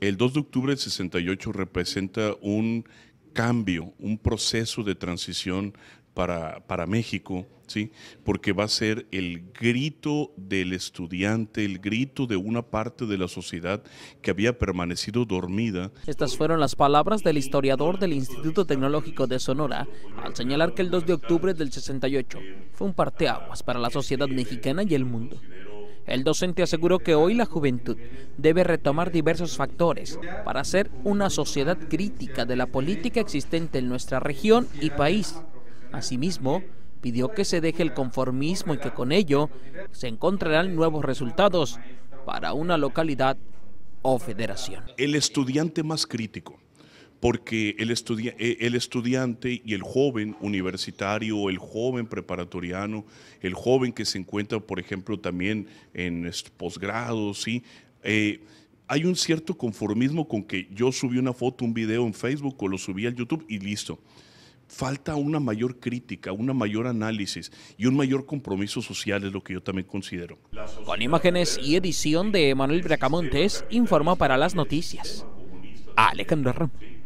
El 2 de octubre del 68 representa un cambio, un proceso de transición para, México, ¿sí? porque va a ser el grito del estudiante, el grito de una parte de la sociedad que había permanecido dormida. Estas fueron las palabras del historiador del Instituto Tecnológico de Sonora al señalar que el 2 de octubre del 68 fue un parteaguas para la sociedad mexicana y el mundo. El docente aseguró que hoy la juventud debe retomar diversos factores para ser una sociedad crítica de la política existente en nuestra región y país. Asimismo, pidió que se deje el conformismo y que con ello se encontrarán nuevos resultados para una localidad o federación. El estudiante más crítico porque e, el, estudiante y el joven universitario, el joven preparatoriano, el joven que se encuentra, por ejemplo, también en posgrados, ¿sí? Eh, hay un cierto conformismo con que yo subí una foto, un video en Facebook o lo subí al YouTube y listo. Falta una mayor crítica, una mayor análisis y un mayor compromiso social es lo que yo también considero. Con imágenes y edición de Manuel Bracamontes, informa para las noticias. Alejandro Ramos.